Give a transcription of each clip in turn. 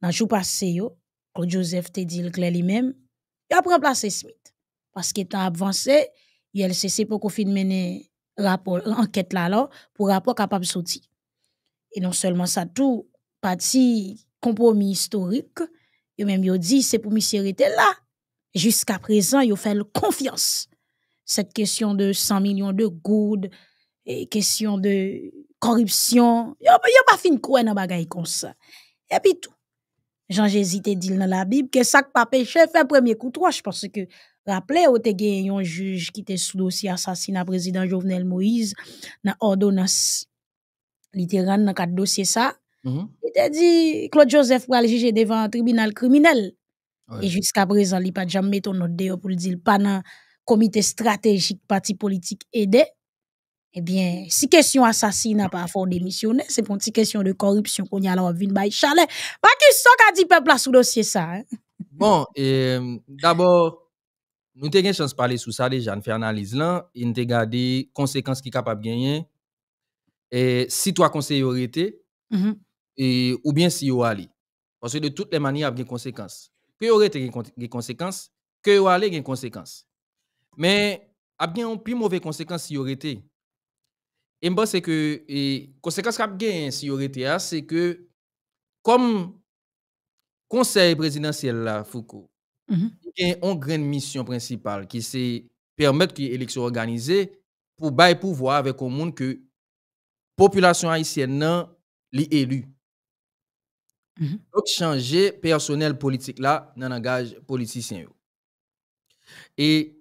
dans le jour passé, Claude Joseph te dit le clair lui-même, il a remplacé Smith. Parce que temps avancé, il a cessé pour qu'on mener rapport l'enquête là là pour rapport capable de sortir. Et non seulement ça, tout, parti compromis historique, il même yo dit, c'est pour monsieur était là. Jusqu'à présent, il a fait confiance. Cette question de 100 millions de goudes, question de corruption, il n'a pas fini quoi dans bagaille comme ça. Et puis tout. Jean Jésus te dit dans la Bible que ça pas péché fait premier coup trois parce que rappelez au te un juge qui était sous dossier assassinat président Jovenel Moïse dans ordonnance littérale dans quatre dossier ça. Mm-hmm. Il dit Claude Joseph pour le juger devant un tribunal criminel. Et jusqu'à présent, il pas jamais ton ordre pour le dire pas dans comité stratégique parti politique aidé eh bien, si question assassinat par rapport à démissionner, c'est pour une petite question de corruption qu'on y a là, on vient de chalet. Pas qu'il s'en a dit peuple là sous dossier ça. Hein? Bon, eh, d'abord, nous avons une chance de parler sous ça déjà, nous avons analyse là, et nous avons conséquences qui sont capables de gagner. Et si toi conseiller aurait -hmm. et ou bien si tu allais. Parce que de toutes les manières, il y a des conséquences. Que vous été des conséquences, que vous allez, il des conséquences. Mais, il y a une plus mauvaise conséquence si vous été. Et moi, c'est que, conséquence c'est que, comme conseil présidentiel là, Foucault, mhm. il y a une grande mission principale qui c'est permettre que l'élection organisée pour bailler pouvoir avec un monde que la population haïtienne non élu. Mhm. Donc changer personnel politique là dans langage politicien. Et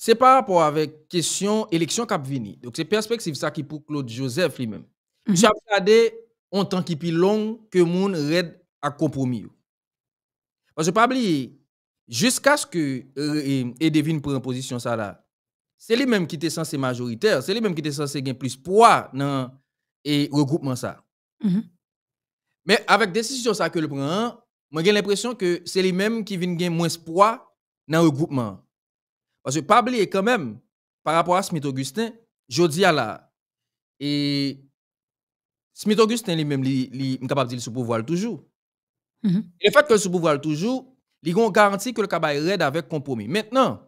c'est par rapport avec question élection a vini. Donc c'est perspective ça qui pour Claude Joseph lui-même. Mhm. J'ai regardé en tant qui plus long que moun red à compromis. Parce que pas oublier jusqu'à ce que euh, et devine position ça là. C'est lui même qui était censé majoritaire, c'est lui même qui était censé gagner plus poids dans et regroupement ça. Mhm. Mais avec décision ça que le prend, moi j'ai l'impression que c'est lui même qui vient gagner moins poids dans regroupement. Parce que pas est quand même, par rapport à Smith Augustin, je dis à la. Et Smith Augustin lui-même, il est capable de dire pouvoir toujours. Mhm. le fait que sous pouvoir toujours, il garantit que le cabaret raide avec compromis. Maintenant,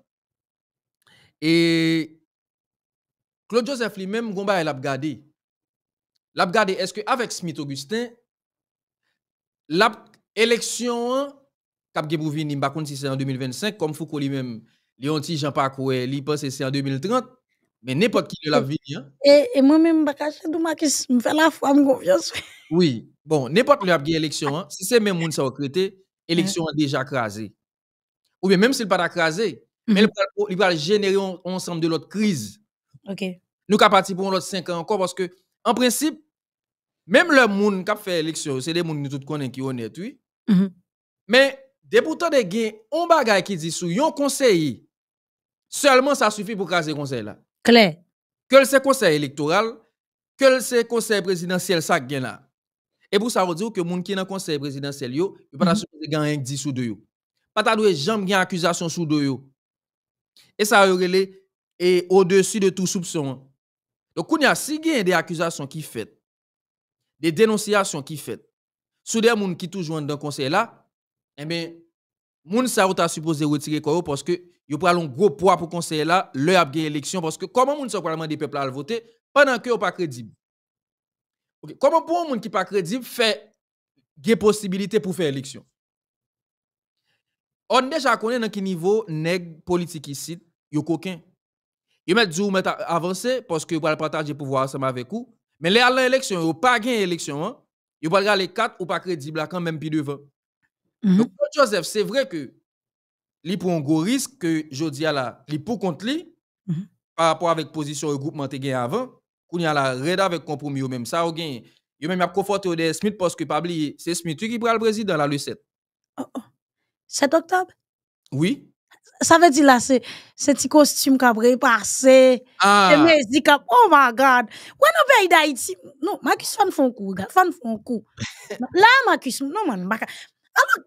et Claude Joseph lui-même, il a regardé. Il est-ce que avec Smith Augustin, l'élection, Cap si c'est en 2025, comme Foucault lui-même Léonti, j'en pas c'est en 2030, mais n'importe qui de la vu. Et, moi-même, je vais sais pas si je me fais la foi, je me confiance. Oui, bon, n'importe qui a gagné l'élection, hein. si c'est même monde qui a l'élection a déjà crasé. Ou bien même s'il n'est pas crasé, il va générer ensemble de l'autre crise. Ok. Nous, avons partir pour l'autre 5 ans encore, parce que, en principe, même le monde qui a fait l'élection, c'est des gens qui sont honnêtes, oui. Mm-hmm. Mais, depuis tout de gain, on bagaille qui dit sous un conseiller Seulement ça suffit pour casser conseil là. Claire. Que le conseil électoral, que c'est conseil présidentiel ça gagne là. Et pour ça, on dit que moun qui dans conseil présidentiel yo, ne peuvent pas supposé gagner 10 sous 2 Pas ta doué jamais gagne accusation sous 2 Et ça relé et au-dessus de tout soupçon. Hein. Donc il y a si des accusations qui faites, des dénonciations qui faites sous des gens qui toujours dans conseil là, eh bien moun sa ou ta supposé retirer quoi parce que yo pral un gros poids pour conseiller là le a gagné élection parce que comment moun sa parlement des peuples à voter pendant que pas crédible Ok, comment pour un moun qui pas crédible fait des possibilités pour faire élection on déjà connaît dans quel niveau nèg politique ici yo coquin yo met du met avancer parce que pral partager pouvoir avec vous mais les à l'élection yo pas gagné élection hein yo pral les quatre ou pas crédible quand même puis devant donc, mhm. Joseph, c'est vrai que il prend un gros risque que Jodi a là, il pour contre lui mhm. par rapport avec position regroupement te gain avant, qu'on a la red avec compromis ou même ça ou gain. Yo même a conforté des Smith parce que pas oublier, c'est Smith qui prend le président la le 7. 7 octobre Oui. Ça veut dire là c'est c'est petit costume qu'a passé. Ah. Et musique oh my god. Quand on pays d'Haïti, non, Marcus fan font coup, fan font coup. là Marcus, non man, alors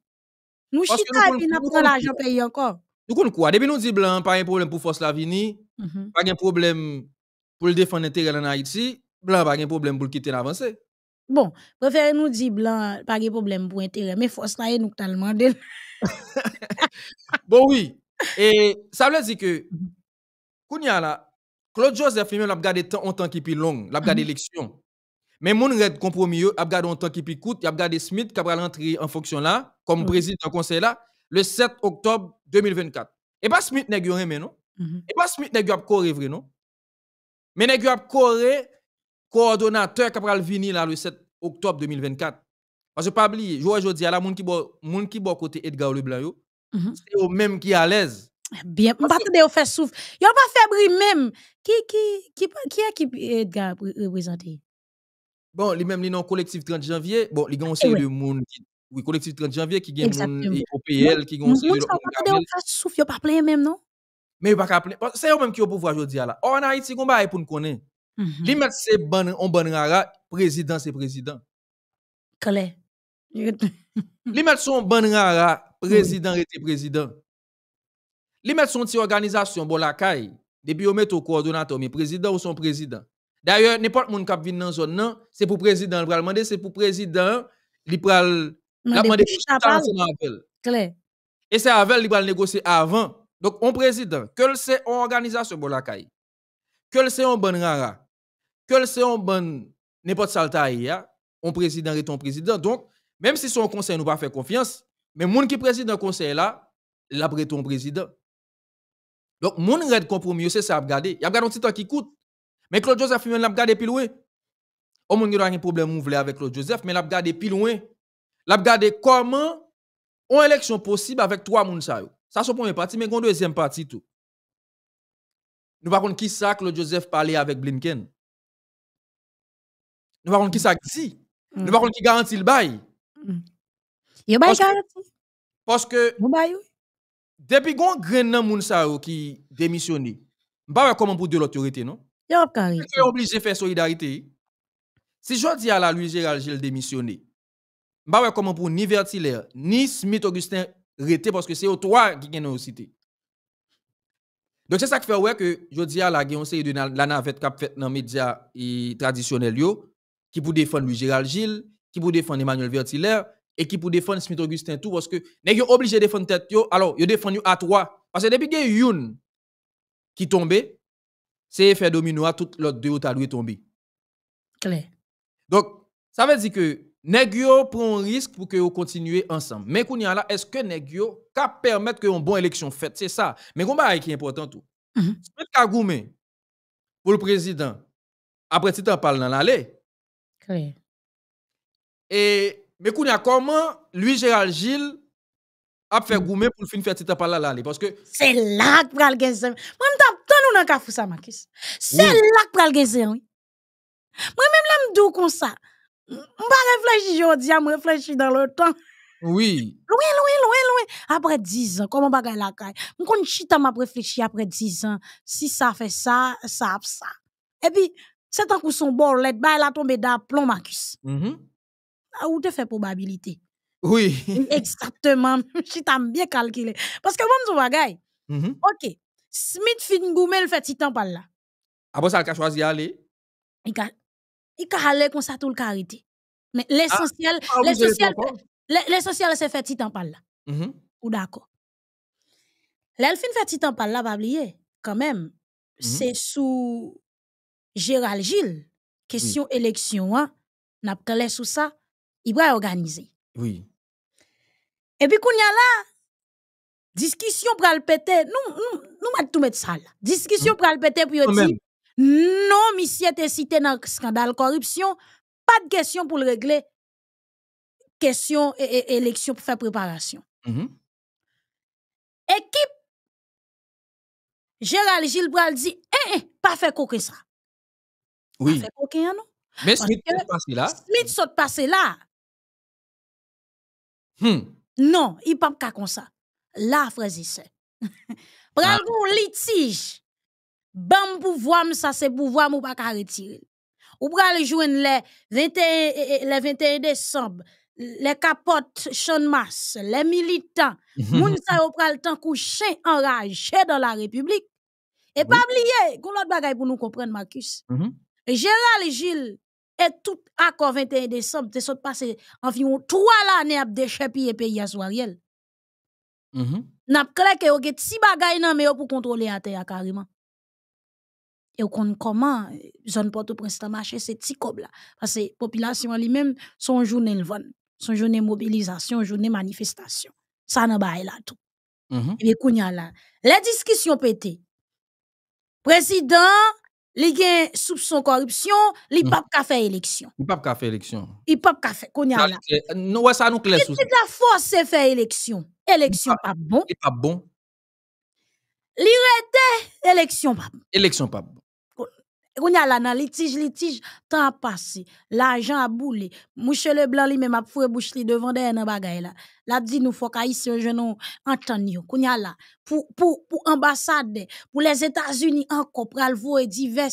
Nous chita et puis nous l'argent payé encore. Nous comprenons quoi? Depuis nous dit blanc, pas un problème pour force la vini, mm-hmm. pas un problème pour le défendre l'intérêt en Haïti, blanc pas un problème pour quitter l'avancée. Bon, préférez nous dire blanc, pas de problème pour intérêt, mais force nous t'as demandé. bon, oui. Et ça veut dire que, mm-hmm. Kounia Claude Joseph lui-même l'a gardé en temps qui est long, l'a gardé mm-hmm. l'élection. Mais mon red compromis, il a gardé un temps qui picoute, il a gardé Smith qui va rentrer en fonction là, comme mm. président du conseil là, le 7 octobre 2024. Et pas Smith n'est pas remé, non? Mm-hmm. Et pas Smith n'est pas coré, vrai, non? Mais n'est pas coré, coordonnateur qui va venir là le 7 octobre 2024. Parce que pas oublier, je vois aujourd'hui, il y a des gens qui sont côté Edgar Leblanc, mm-hmm. c'est eux même qui à l'aise. Bien, on va de faire souffle. Ils va faire même. Qui, qui, qui, qui est qui Edgar représenté? Bon, les mêmes, li noms collectif 30 janvier, bon, les gars, qui le monde. Oui, collectif 30 janvier qui gagne mon OPL, qui gagne mon OPL. Mais pas plein même, non? Mais pas plein. C'est eux-mêmes qui ont pouvoir, je dis là. En Haïti, mhm. on va pour nous connaître. Les met c'est bon, en bon président, c'est président. Claire. Les met sont bon rara, président, était président. Les mêmes sont une organisation, bon, la caille. Depuis, on met au coordonnateur, mais président ou son président. D'ailleurs, n'importe qui qui vient dans la zone, c'est pour le président, le c'est pour le président, il pral, la demander Claire. Et c'est avec il va négocier avant. Donc, on président, que c'est une organisation pour la caille, que c'est un bon rara, que c'est un bon n'importe on président est un président. Donc, même si son conseil nous pas fait confiance, mais monde qui président conseil là, a pris ton président. Donc, monde red compromis, c'est ça à regarder. Il y a un petit temps qui coûte. Mais Claude Joseph, il l'a gardé plus loin. Au monde, y a un problème avec Claude Joseph, mais il a gardé plus loin. Il a gardé comment une élection possible avec trois personnes. Ça, c'est la première partie, mais la deuxième partie tout. Nous parlons qui ça Claude Joseph parlait avec Blinken. Nous ne qui ça dit. Mm. Nous parlons qui garantit le bail. Mm. Il garanti. Parce que depuis qu'on grain nan moun sa yo qui démissionné, pas comment pour de l'autorité non Yon est obligé de faire solidarité. Si dis à la Louis Gérald Gilles démissionné, bah ouais comment pour ni Vertilaire, ni Smith Augustin rester parce que c'est au trois qui gagne la cité. Donc c'est ça qui fait que dis à la on de la, navette cap fait dans médias traditionnels qui pour défendre Louis Gérald Gilles, qui pour défendre Emmanuel Vertiller et qui pour défendre Smith Augustin tout parce que n'est obligé obligé défendre tête alors yo défend à trois. parce que depuis que youn qui tombé c'est effet domino à toutes l'autre deux et tomber. Claire. Donc, ça veut dire que Negio prend un risque pour que vous continuez ensemble. Mais qu'on là, est-ce que Negio peut permettre que une bonne élection faite, c'est ça. Mais est-ce qui est important tout. Mm -hmm. pour le président. Après si t'en parles dans l'allée. Et mais comment lui Gérald Gilles a fait mhm. Goumé pour le fin faire titan dans l'allée? parce que c'est là que pral moi c'est là que pral oui. Moi même là me dou comme ça. M'pa réfléchir à me réfléchir dans le temps. Oui. Loin, loin, loin, loin. Après 10 ans, comment bagay la caille? M'konn chita m'a réfléchi après dix ans, si ça fait ça, ça ça. Et puis c'est un coup son bord, bail la tombé d'aplomb Marcus. Mhm. Ah, Ou te fait probabilité. Oui. Exactement. Chita bien calculé parce que mon bagay. Mm -hmm. OK. Smith fin goumel fait titan par là. Après ça, il a choisi aller. Il a, il a allé comme ça tout le carité. Mais l'essentiel, ah, ah, l'essentiel, l'essentiel, c'est fait titan par là. Mm-hmm. Ou d'accord. L'elfine fait titan par là, pas oublier, quand même. Mm-hmm. C'est sous Gérald Gilles, question élection, hein, n'a pas sous ça, il va organiser. Oui. Et puis, qu'on y a là, Discussion pour le péter, nous, nous, tout mettre ça là. Discussion mm. pour le péter, pour dire non, monsieur, t'es cité dans le scandale corruption, pas de question pour le régler, question et, et, élection pour faire préparation. Mm-hmm. Équipe, Gérald Gilles Bral dit, eh, eh, pas fait coquin ça. Oui. Pas fait coquin, hein, non? Mais Smith saute passé là. Smith saute passé là. Hmm. Non, il pas comme ça la frezise. Pral kon litige. Bam pouvoir ça c'est pouvoir ou pas ka retirer. Ou pral joindre le 21, le 21 décembre, les capotes chanmas, les militants, moun sa yo pral tan temps chen enraje dans la République. Et pas oublier, gon l'autre bagay pour nous comprendre Marcus. Mm -hmm. Gérald Gilles et tout accord 21 décembre, te sont pase environ 3 années à déchirer pays pays aswariel. Mm -hmm. N'a pas que vous avez bagay nan mais pour contrôler à terre carrément. Et on comment zone Port-au-Prince ta marché c'est petit cob là parce que population li même son journée le vend, son journée mobilisation, journée manifestation. Ça n'a pas là tout. Mm -hmm. Et bien, là, les discussions pété. Président les soupçons de corruption, les hmm. papes qui ont fait élection. Les papes qui ont fait élection. Les papes qui ont fait. Nous, c'est ça, nous clarifions. Mais c'est la force qui a fait élection. Élection pas bon. Élection pas bon. L'irrété, élection pas Élection pas bon. On a là dans litige litige temps passé l'argent a boulé mouche le blanc lui même a foué bouche li devant derrière dans bagay là l'a dit nous faut qu'haïtien jeune entendre qu'on a là pour pour pour ambassade pour les États-Unis encore pour aller voir divers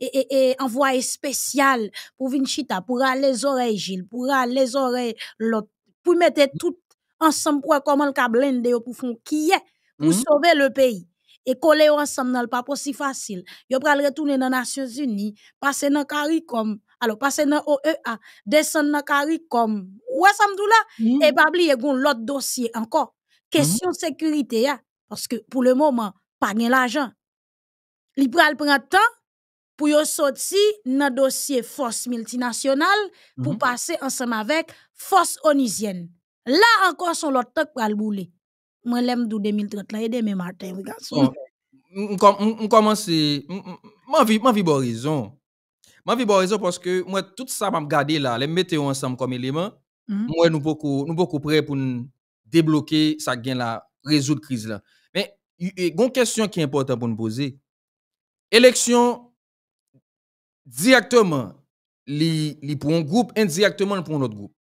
et, et spécial pour Vinchita pour aller les oreilles Gilles pour aller les oreilles pour mettre tout ensemble pour comment le câble pour font qui est pour mhm. sauver le pays et coller ensemble dans le pas si facile. Yo pral retourner dans les Nations Unies, passer dans CARICOM, alors passer dans OEA, descendre dans CARICOM. Ouais ça me hmm. et hmm. pas oublier l'autre dossier encore. Question sécurité parce que pour le moment pas de l'argent. Il pral prendre temps pour yo sortir dans dossier force multinationale pour hmm. passer ensemble avec force onisienne. Là encore son l'autre temps pral bouler. Moi, l'aime de 2030, là, de demain matin, On commence. Ma vie, raison. Ma vie, raison, parce que moi, tout ça, je garder là, les mettre ensemble comme élément. Moi, nous beaucoup, nous beaucoup prêts pour débloquer ça, est là, résoudre la crise là. Mais, il y une question qui est importante pour nous poser. Élection directement, li, pour un groupe, indirectement pour un autre groupe.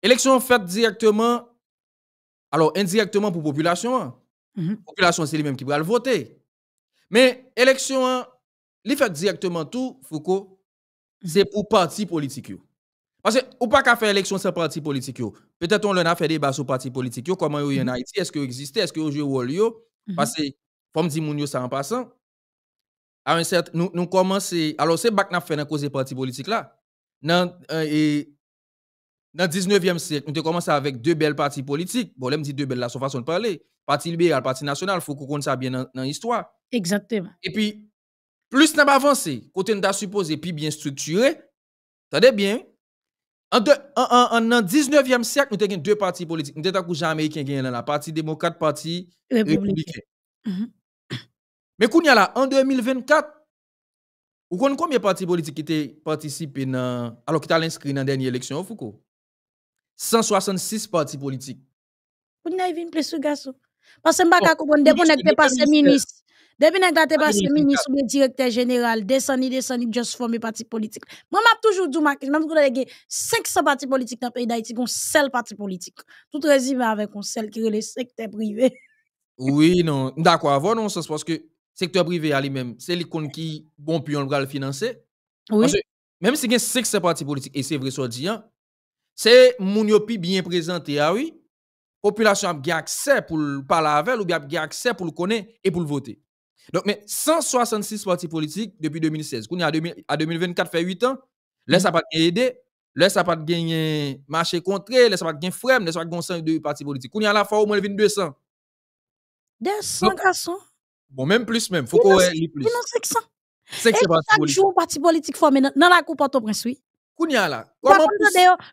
Élection faite directement alors, indirectement pour la population, la hein. mm-hmm. population, c'est lui-même qui va voter. Mais l'élection, il hein, fait directement tout, Foucault, mm-hmm. c'est pour parti politique. Parce que, ou pas qu'à faire élection sans parti politique. Peut-être on a fait des débat sur parti politique, comment il y en mm-hmm. Haïti, est-ce qu'il existe, est-ce qu'il joue au Parce que, comme dit Mounio, ça en passant, à un certain, nous, nous commençons, alors c'est bac n'a fait dans cause parti politique là. Dans, euh, dans le 19e siècle, on avons commencé avec deux belles parties politiques. Bon, elle me dit deux belles, la son façon de parler. Parti libéral, parti national, il faut qu'on ça bien dans l'histoire. Exactement. Et puis, plus nous avons avancé, côté nous avons supposé, puis bien structuré, attendez bien, en, en, 19e siècle, nous avons deux partis politiques. Nous avons un américain qui la parti démocrate, parti républicain. Mm-hmm. Mais qu'on y a là, en 2024, vous connaissez combien de partis politiques qui ont participé, alors qui ont inscrit dans la dernière élection, Foucault 166 partis politiques. Pou nan vin plus de garçon. Parce que m'baka koubon, depuis passé ministre, depuis qu'on passé ministre ou directeur général, descendu, descendu, juste former parti politique. Moi, m'a toujours dit, Marc, même 500 partis politiques dans le pays d'Haïti, qu'on seul parti politique. Tout résumé avec un seul qui est le secteur privé. Oui, non. D'accord, avant, non, parce que secteur privé à lui-même, c'est l'icône qui, bon, puis on va le financer. Oui. même si y a 500 partis politiques, et c'est vrai, soit dit, hein, c'est moun bien présenté, ah oui. Population a accès pour parler avec ou bien a accès pour le connaître et pour le voter. Donc, mais 166 partis politiques depuis 2016. Qu'on à, à 2024, fait 8 ans. Là, ça pas aidé. Là, ça pas gagner marché contre. Là, ça pas gagner frem. Là, ça pas gagné de partis politiques. Qu'on à la fois au moins 200. 200 garçons. Bon, même plus même. Faut qu'on ait plus. 500. C'est que jour, parti parti politique formé dans la coupe au prince oui. Comment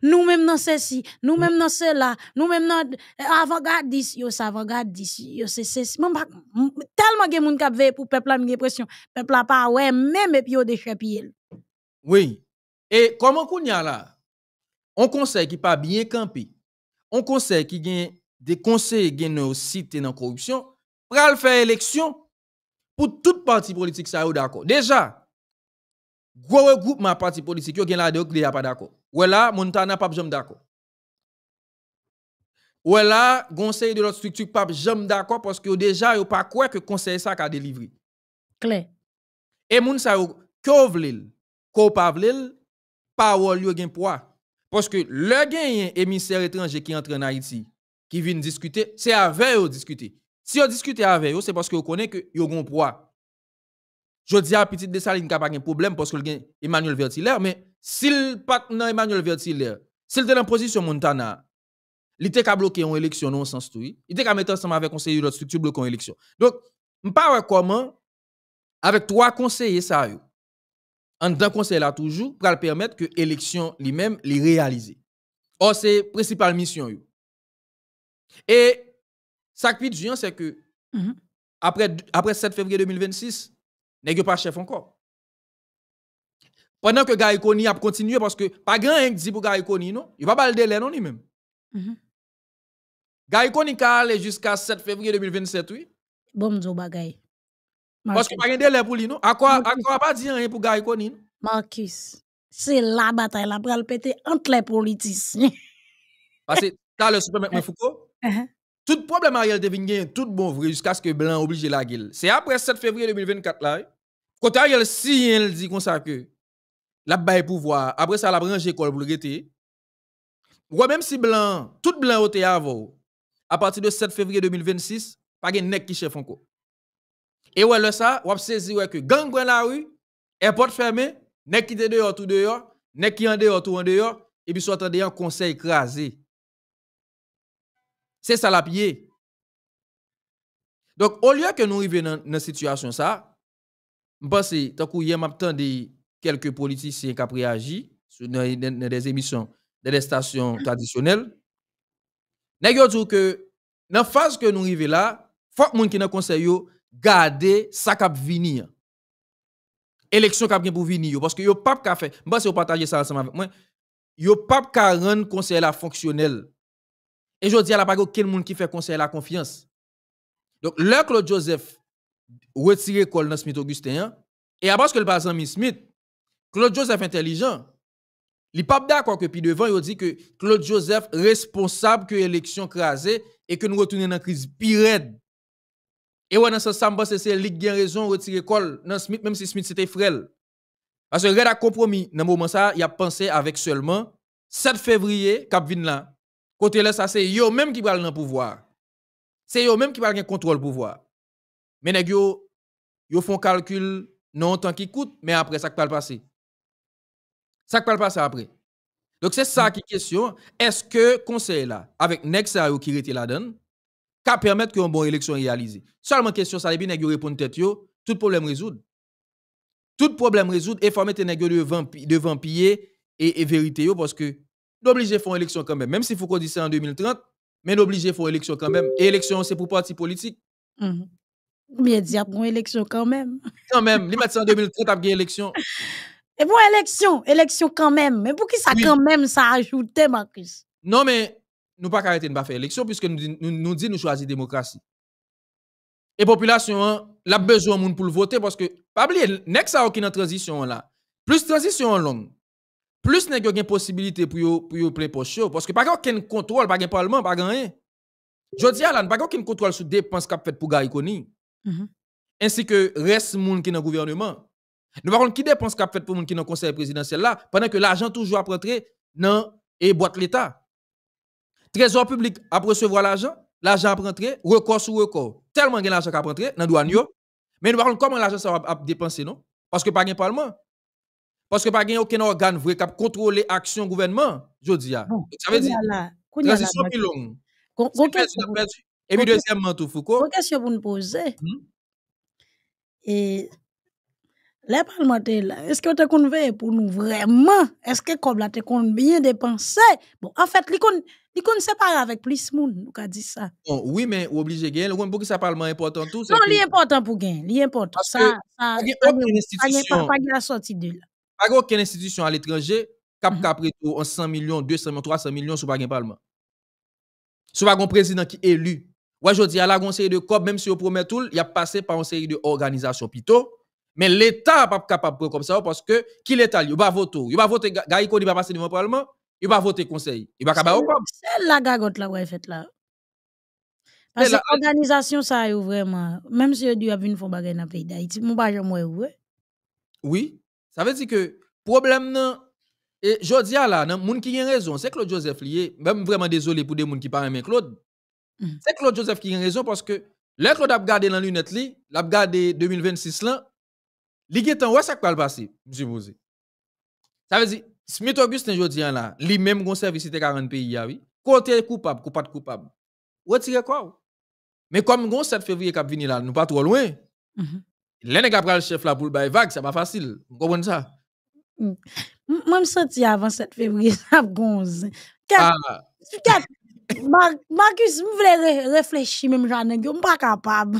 nous même dans ceci, nous-mêmes dans cela, nous même dans eh, avant ici, yo ça avant ici, yo c'est ceci. Tellement e de monde qui veille pour peuple la j'ai l'impression peuple la pas ouais même et puis déchet pile Oui. Et comment Kounya là On conseille qui pas bien campé. On conseille qui gagne des conseils qui ont cité dans corruption, pour faire élection pour toute parti politique ça d'accord. Déjà, gros regroupement parti politique yo gen la de qui pas d'accord. Ou là Montana pas jamais d'accord. Ouais là conseil de l'autre structure pas jamais d'accord parce que déjà yo pas quoi que conseil ça qu'a délivré. Clair. Et moun sa yo pas vlil, ko pa vlil, parole yo gen poids parce que le gagnant émissaire étranger qui entre en Haïti qui vient discuter, c'est avec eux discuter. Si on discute avec eux, c'est parce que vous connaissez que yo avez je dis à Petite Dessaline n'y a pas de problème parce que a Emmanuel Vertiller, mais s'il pas dans Emmanuel Vertiller, s'il était la position Montana, il était qu'à bloquer une élection non sens tout. Il était qu'à mettre ensemble avec conseiller l'autre structure bloquer une élection. Donc, je ne pas comment, avec trois conseillers, ça en tant conseil là toujours, pour permettre que l'élection lui-même les réaliser. Or, c'est la principale mission. Et ça qui est c'est que mm-hmm. après, après 7 février 2026, nest pas chef encore? Pendant que Gary a continué, parce que pas grand dit pour Gary non? Il va pas le délai, non, lui-même. Gaïkoni mhm. Gary a jusqu'à 7 février 2027, oui? Bon, sais bagay. Parce que pas un délai pour lui, non? À quoi, à quoi pas dire rien pour Gaïkoni Marcus, c'est la bataille, la bral pété entre les politiciens. parce que t'as le super eh. Foucault. Uh-huh. Tout problème Ariel devine tout bon vrai jusqu'à ce que Blanc oblige la guille. C'est après 7 février 2024 là. Eh? Quand Ariel si elle dit comme ça que la baille pouvoir, après ça la branche école pour le Ou même si blanc, tout blanc au avant, à partir de 7 février 2026, pas de nek qui chef encore. Et ouais le ça, ou saisi ouais que gang la rue, porte fermé, nek qui dehors tout dehors, nek qui en dehors tout en dehors et puis soit en conseil écrasé. C'est ça la pied. Donc au lieu que nous arrivions dans une situation ça, pense que hier m'attendais quelques politiciens qui ont réagi dans des émissions dans des stations mm. traditionnelles. n'ayez dit que dans la phase que nous arrivons là, faut que moun qui dans conseil yo garder ça qui venir. Élection qui pour venir parce que yo pas ka faire. que vous partager ça ensemble avec moi. Yo pas ka rendre conseil la fonctionnel. Et je dis à la pas aucun qui fait conseil la confiance. Donc, le Claude Joseph retirer l'école dans Smith Augustin. Et après que le passant Smith, Claude Joseph intelligent, il pas d'accord que puis devant, il dit que Claude Joseph responsable que l'élection crasée et que nous retournons dans la crise pire. Et ouais, dans ce sens, c'est Ligue qui a raison retirer col dans Smith, même si Smith c'était frêle. Parce que Red a compromis, dans le moment ça, il a pensé avec seulement 7 février, Capvin là. Côté là, ça, c'est eux même qui parlent dans le pouvoir. C'est eux même qui parlent le contrôle pouvoir. Mais les yo font calcul non tant qu'ils coûte mais après ça pas le passer. Ça pas le passer après. Donc c'est ça qui est question, est-ce que conseil là avec Nexa qui était la donne permettre que une bonne élection réalisée. Seulement question ça les nèg yo tête tout problème résout, Tout problème résout, et faut mettre nèg devant et, et vérité parce que d'obligé faire élection quand même même si faut qu'on dise ça en 2030 mais d'obligé faire élection quand même et élection c'est pour parti politique. Mm-hmm. Mais il y a une élection quand même. Quand même, les en 2030, il y a une élection. Et bon, élection, élection quand même. Mais pour qui ça quand même, ça ajoute, hein, Marcus Non, mais nous ne pouvons pas arrêter de faire élection puisque nous disons nous, nous, dit nous choisissons la démocratie. Et hein, la population a besoin de pour voter parce que, pas oublier, n'est ça aucune transition là. Plus transition longue, plus a une possibilité pour le pour yon Parce que pas aucun contrôle, pas aucun parlement, pas rien. Je dis à pas aucun contrôle sur dépenses qu'a fait pour Gaïkoni. Mhm. Ainsi que reste monde qui est dans le gouvernement. Nous parlons qui dépense qu'a fait pour monde qui est dans le conseil présidentiel là, pendant que l'argent toujours à dans dans et boîte l'État. Trésor public a recevoir l'argent, l'argent a rentrer, record sur record. Tellement de l'argent a rentrer dans le douane. Mais nous parlons comment l'argent ça va dépenser, non? Parce que pas de parlement. Parce que pas aucun organe vrai qui contrôle action gouvernement, je dis. Ah. Ça veut dire, transition plus longue. Et puis, deuxièmement, tout Foucault. Une question pour nous poser. Hum? Et les parlementaires, est-ce que vous convaincu pour nous vraiment? Est-ce que comme là, vous bien dépensé? Bon, en fait, ne qu'on pas avec plus de monde, nous dit ça. Bon, oui, mais vous obligé de gagner. Pour que ça parle important tout. Non, est important pour gagner. Il important. Parce ça, que, ça, il n'y a Pas la sortie de là. Pas aucune institution à l'étranger cap cap mm 100 millions, 200 millions, 300 millions sur pas parlement. Sur pas un président qui est élu Ouais, je dis à la série de COP, même si on promet tout, il a passé par une série d'organisations plutôt. Mais l'État n'est pas capable de comme ça parce que qui l'État Il va voter. Il va voter. Gaïko, il va passer devant le Parlement. Il va voter conseil. Il va capable C'est la gagote là, ouais, fait là. Parce que l'organisation, euh, ça est vraiment. Même si y a vu une fois dans le pays d'Haïti, mon pas jamais Oui. Ça veut dire que le problème, non. Et je a à la, non, moun qui a raison, c'est Claude Joseph lié. Même vraiment désolé pour des gens qui parlent avec Claude. Mm. C'est Claude Joseph qui a raison parce que le Claude a regardé dans lunette li, l'a regardé 2026 là, li getan ouais ça va va passer, je Ça veut dire Smith Augustin aujourd'hui là, lui même a service 40 pays ah oui. Côté coupable, coupable coupable. Retire quoi? Mais comme le 7 février est venu là, nous pas trop loin. Mm -hmm. Les nèg le chef là pour le bail vague, ça pas facile. Vous comprenez ça? Moi, mm. je me sentais avant 7 février, ça gonze. ah. Marcus, je voulais réfléchir, même j'en ai, je ne suis pas capable.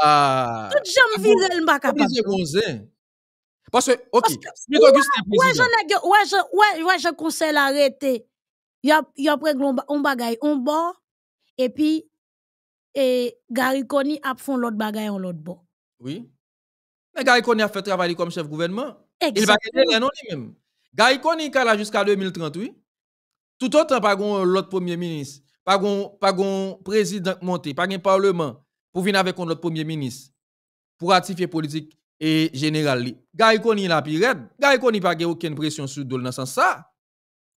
Ah. Toutes les je ne pas capable. Parce que, ok, je suis président. Ouais, j'en ouais, je conseille l'arrêter. Il y a après un bagaille, on bord, et puis, et Gary Kony a fait l'autre bagaille en l'autre bord. Oui. Mais Gary a fait travailler comme chef gouvernement. Il va gagner non lui-même. Gary Kony est là jusqu'à 2038 tout autant, pas l'autre premier ministre, pas de président monté, pas de parlement pour venir avec notre premier ministre pour ratifier politique et générale. Il Koni la pas aucune pression sur dans sens ça.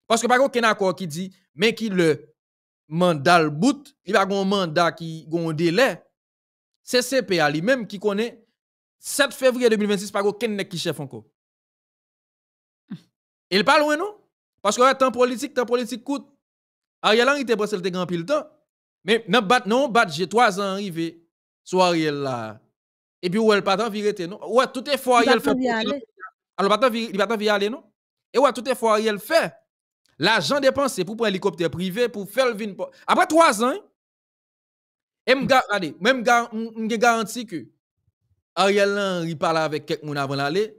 Parce que pas d'accord accord qui dit mais qui le mandat le bout, il pas un mandat qui un délai. C'est CPA lui-même qui connaît 7 février 2026 pas aucun qui chef encore. Hum. Il pas loin non parce que temps politique, temps politique coûte. Ariel Henry était passé le grand pile temps. Mais non, bat, non, bat, j'ai trois ans arrivé. Soit Ariel là. Et puis, ou elle pas viré, non? Ouais, tout est fort, Ariel fait. Alors, il va pas aller, non? Et ouais, tout est fort, Ariel fait. L'argent dépensé pour prendre un hélicoptère privé, pour faire le vin. Après trois ans, et regardez, même que Ariel Henry parle avec quelqu'un avant d'aller,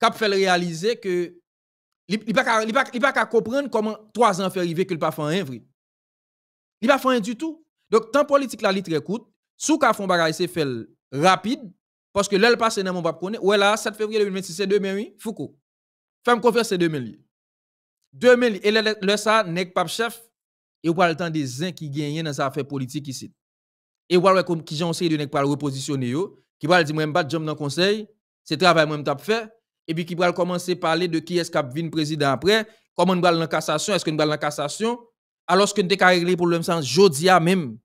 cap fait réaliser que il pas qu'à comprendre comment trois ans fait arriver qu'il pas fait rien vrai. Il pas fait rien du tout. Donc temps politique la il très court. Sous qu'a font bagarre c'est fait rapide parce que l'elle passe dans mon pas connaître. Ouais là 7 février 2026 c'est demain oui, Foucault. Femme confiance c'est 2000. 2000 et le, ça n'est pas chef et ou pas le temps des uns qui gagnent dans sa affaire politique ici. Et ou comme qui j'ai essayé de n'est pas repositionner yo, qui va dire moi pas job dans conseil, c'est travail moi t'a fait et puis qui va commencer à parler de qui est-ce qui vient président après, comment nous allons en cassation, est-ce que nous allons en cassation, alors que nous avons réglé le problème sans jodia même.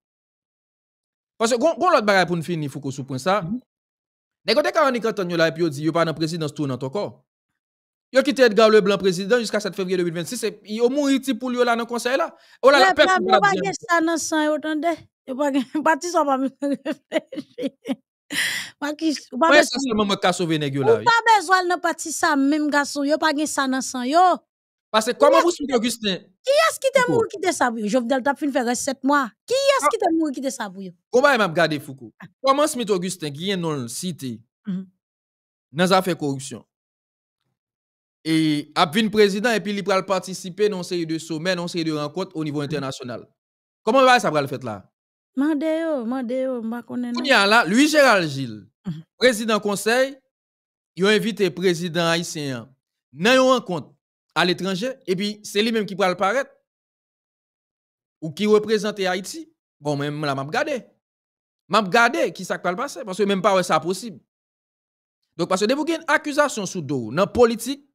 Parce que, quand l'autre bagaille pour nous finir, il faut qu'on sous ça. Mhm. Mais quand on est quand on là, et puis on dit, il n'y a pas de présidence tourne encore. corps. Yo quitté Edgar blanc président jusqu'à 7 février 2026 et il mouri ti pou yo là dans conseil là. Oh là là personne pas ça dans sang yo tande. Yo pas parti ça pas réfléchir. Ouais, ça c'est le moment qu'a sauvé Pas besoin de partir ça même garçon, yo pas gain ça dans sang yo. Parce que comment vous soutenez Augustin Qui est-ce qui t'a mouri qui t'a savou Jovdel t'a fin faire 7 mois. Qui est-ce ah. qui t'a mouri qui t'a savou On va m'a regarder ah. Comment Smith Augustin qui est dans cité mm-hmm. dans affaire corruption. Et a le président et puis il va participer dans une série de sommets, dans une série de rencontres au niveau mm-hmm. international. Comment va ça va le faire là Mande yo, mande yo, mba konen. là, Louis Gérald Gilles, mhm. président conseil, il a invité président haïtien Nan yon rencontre à l'étranger, et puis c'est lui-même qui va le paraître, ou qui représente Haïti. Bon, même la m'a regardé. M'a regardé qui sa va passe. parce que même pas ça possible. Donc, parce que vous avez une accusation sous dos, dans politique,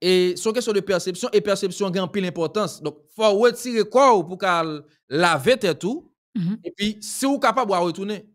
et sur question de perception, et perception grand pile importance. Donc, il faut retirer corps pour qu'elle lave tout Mhm. Et puis, si vous êtes capable de retourner,